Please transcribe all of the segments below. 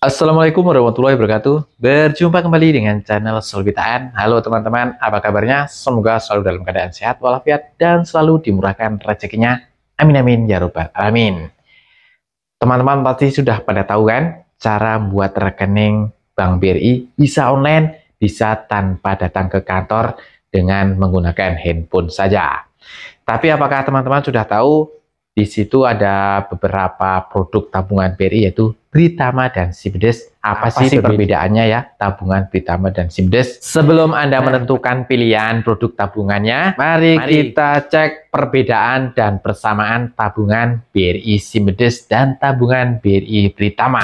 Assalamualaikum warahmatullahi wabarakatuh Berjumpa kembali dengan channel Solbitaan Halo teman-teman, apa kabarnya? Semoga selalu dalam keadaan sehat walafiat Dan selalu dimurahkan rezekinya Amin amin ya robbal alamin Teman-teman pasti sudah pada tahu kan Cara membuat rekening Bank BRI bisa online Bisa tanpa datang ke kantor Dengan menggunakan handphone saja Tapi apakah teman-teman sudah tahu di situ ada beberapa produk tabungan BRI yaitu Britama dan Simdes. Apa, apa sih, sih perbedaannya ya tabungan Britama dan Simdes? Sebelum Anda nah. menentukan pilihan produk tabungannya, mari, mari. kita cek perbedaan dan persamaan tabungan BRI Simdes dan tabungan BRI Britama.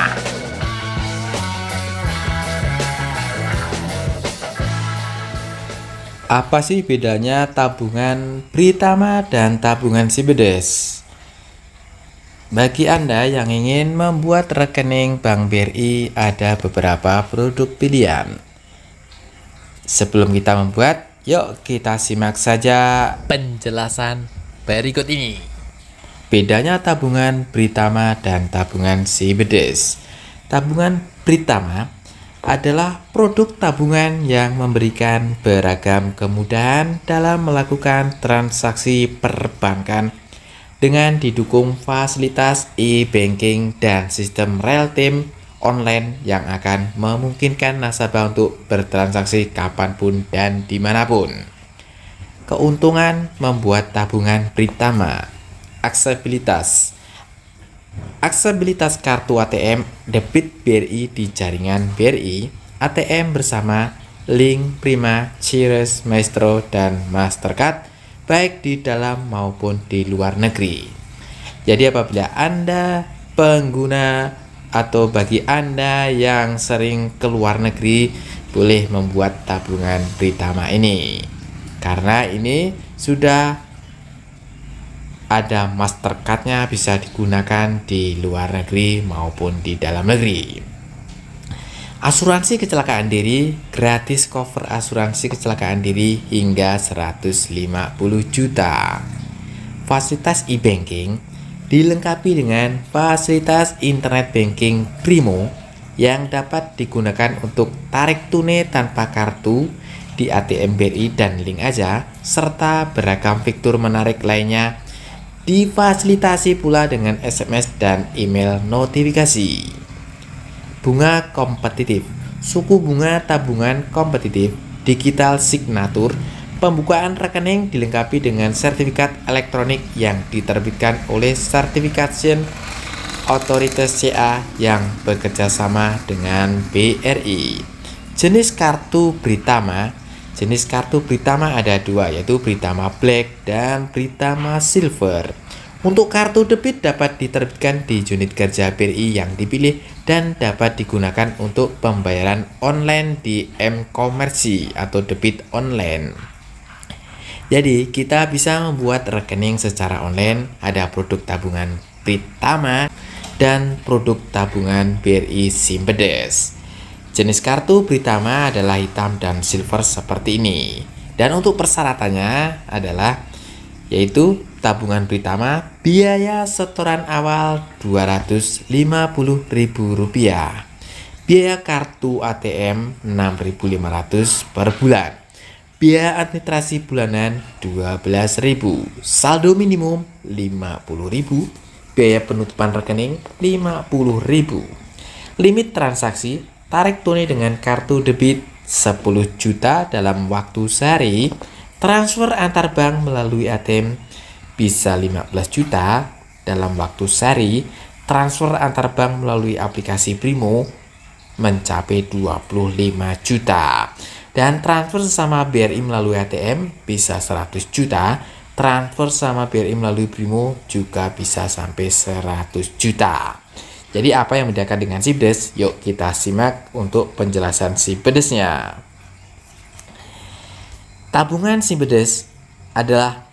Apa sih bedanya tabungan Britama dan tabungan Simdes? Bagi Anda yang ingin membuat rekening Bank BRI, ada beberapa produk pilihan. Sebelum kita membuat, yuk kita simak saja penjelasan berikut ini. Bedanya tabungan Britama dan tabungan Sibedes. Tabungan Britama adalah produk tabungan yang memberikan beragam kemudahan dalam melakukan transaksi perbankan dengan didukung fasilitas e-banking dan sistem real time online yang akan memungkinkan nasabah untuk bertransaksi kapanpun dan dimanapun. Keuntungan membuat tabungan pertama, Aksesibilitas Aksesibilitas kartu ATM debit BRI di jaringan BRI, ATM bersama Link, Prima, Cirrus, Maestro, dan Mastercard – baik di dalam maupun di luar negeri. Jadi apabila Anda pengguna atau bagi Anda yang sering ke luar negeri boleh membuat tabungan Britama ini. Karena ini sudah ada Mastercardnya bisa digunakan di luar negeri maupun di dalam negeri. Asuransi kecelakaan diri gratis cover asuransi kecelakaan diri hingga 150 juta. Fasilitas e-banking dilengkapi dengan fasilitas internet banking Primo yang dapat digunakan untuk tarik tunai tanpa kartu di ATM BRI dan link aja serta beragam fitur menarik lainnya difasilitasi pula dengan SMS dan email notifikasi bunga kompetitif, suku bunga tabungan kompetitif, digital signature, pembukaan rekening dilengkapi dengan sertifikat elektronik yang diterbitkan oleh Certification Otoritas CA yang bekerjasama dengan BRI. Jenis kartu Britama Jenis kartu Britama ada dua yaitu Britama Black dan Britama Silver. Untuk kartu debit dapat diterbitkan di unit kerja BRI yang dipilih dan dapat digunakan untuk pembayaran online di m commerce atau debit online. Jadi, kita bisa membuat rekening secara online, ada produk tabungan Pritama dan produk tabungan BRI Simpedes. Jenis kartu Pritama adalah hitam dan silver seperti ini. Dan untuk persyaratannya adalah yaitu tabungan pertama biaya setoran awal Rp250.000 biaya kartu ATM 6.500 per bulan biaya administrasi bulanan 12.000 saldo minimum 50.000 biaya penutupan rekening 50.000 limit transaksi tarik tunai dengan kartu debit 10 juta dalam waktu sehari transfer antar bank melalui ATM bisa 15 juta dalam waktu sehari, transfer antar bank melalui aplikasi Primo mencapai 25 juta. Dan transfer sama BRI melalui ATM bisa 100 juta, transfer sama BRI melalui Primo juga bisa sampai 100 juta. Jadi apa yang membedakan dengan Sibdes? Yuk kita simak untuk penjelasan Sibdesnya. Tabungan Sibdes adalah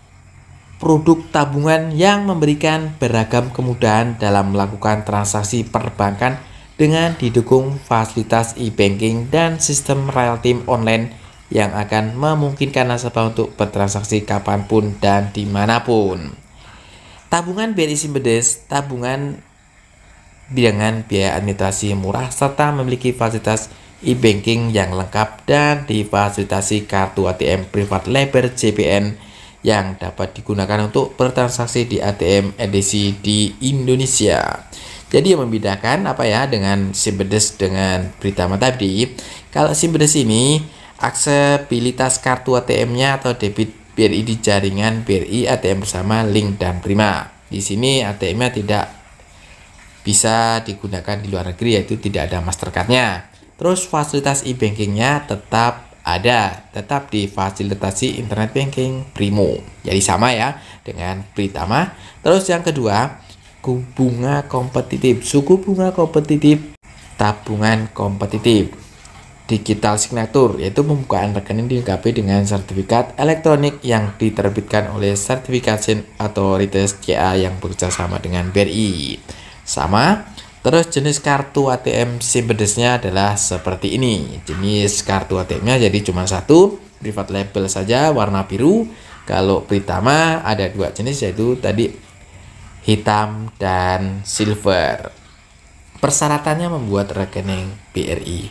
produk tabungan yang memberikan beragam kemudahan dalam melakukan transaksi perbankan dengan didukung fasilitas e-banking dan sistem real time online yang akan memungkinkan nasabah untuk bertransaksi kapanpun dan dimanapun. Tabungan BRI Simpedes, tabungan dengan biaya administrasi murah serta memiliki fasilitas e-banking yang lengkap dan difasilitasi kartu ATM privat lebar JPN yang dapat digunakan untuk bertransaksi di ATM edisi di Indonesia. Jadi yang membedakan apa ya dengan Simbedes dengan berita tadi, kalau Simbedes ini aksesibilitas kartu ATM-nya atau debit BRI di jaringan BRI ATM bersama Link dan Prima. Di sini ATM-nya tidak bisa digunakan di luar negeri yaitu tidak ada Mastercard-nya. Terus fasilitas e-bankingnya tetap ada tetap di fasilitasi internet banking Primo. Jadi sama ya dengan Pritama. Terus yang kedua, bunga kompetitif, suku bunga kompetitif, tabungan kompetitif. Digital signature yaitu pembukaan rekening dilengkapi dengan sertifikat elektronik yang diterbitkan oleh sertifikasi atau CA yang bekerja sama dengan BRI. Sama, Terus jenis kartu ATM simpedesnya adalah seperti ini. Jenis kartu ATM-nya jadi cuma satu, private label saja warna biru. Kalau pertama ada dua jenis yaitu tadi hitam dan silver. Persyaratannya membuat rekening BRI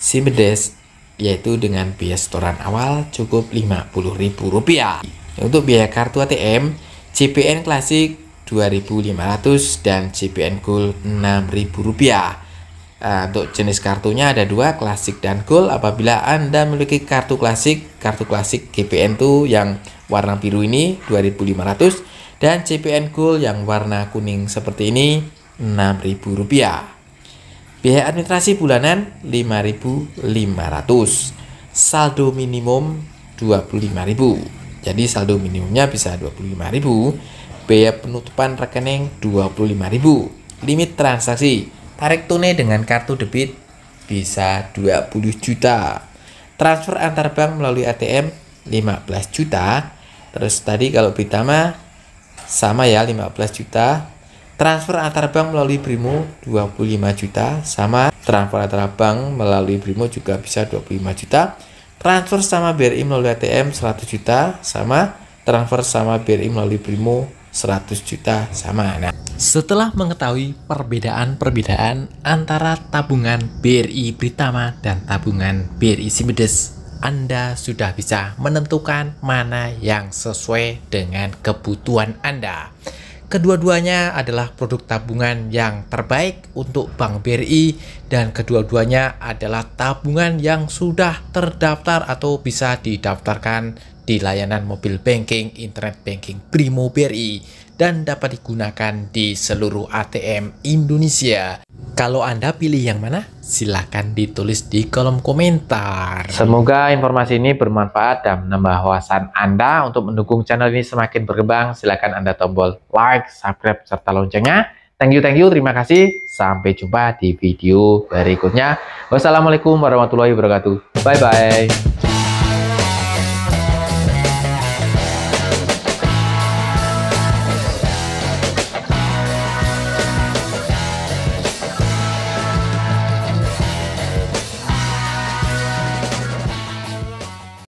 simpedes yaitu dengan biaya setoran awal cukup Rp50.000. Untuk biaya kartu ATM, CPN klasik 2.500 dan CPN Gold Rp6.000. Uh, eh, untuk jenis kartunya ada dua, klasik dan gold. Apabila Anda memiliki kartu klasik, kartu klasik GPN itu yang warna biru ini 2500 dan CPN gold yang warna kuning seperti ini 6000 rupiah. Biaya administrasi bulanan 5500 Saldo minimum 25000 Jadi saldo minimumnya bisa 25000 biaya penutupan rekening 25.000 limit transaksi tarik tunai dengan kartu debit bisa 20 juta transfer antar bank melalui ATM 15 juta terus tadi kalau pertama sama ya 15 juta transfer antar bank melalui Brimo 25 juta sama transfer antar bank melalui Brimo juga bisa 25 juta transfer sama BRI melalui ATM 100 juta sama transfer sama BRI melalui Brimo 100 juta sama. Nah, setelah mengetahui perbedaan-perbedaan antara tabungan BRI Britama dan tabungan BRI Simedes, Anda sudah bisa menentukan mana yang sesuai dengan kebutuhan Anda. Kedua-duanya adalah produk tabungan yang terbaik untuk Bank BRI dan kedua-duanya adalah tabungan yang sudah terdaftar atau bisa didaftarkan di layanan mobil banking, internet banking Primo BRI, dan dapat digunakan di seluruh ATM Indonesia. Kalau Anda pilih yang mana? Silahkan ditulis di kolom komentar. Semoga informasi ini bermanfaat dan menambah wawasan Anda. Untuk mendukung channel ini semakin berkembang, silakan Anda tombol like, subscribe, serta loncengnya. Thank you, thank you. Terima kasih. Sampai jumpa di video berikutnya. Wassalamualaikum warahmatullahi wabarakatuh. Bye-bye.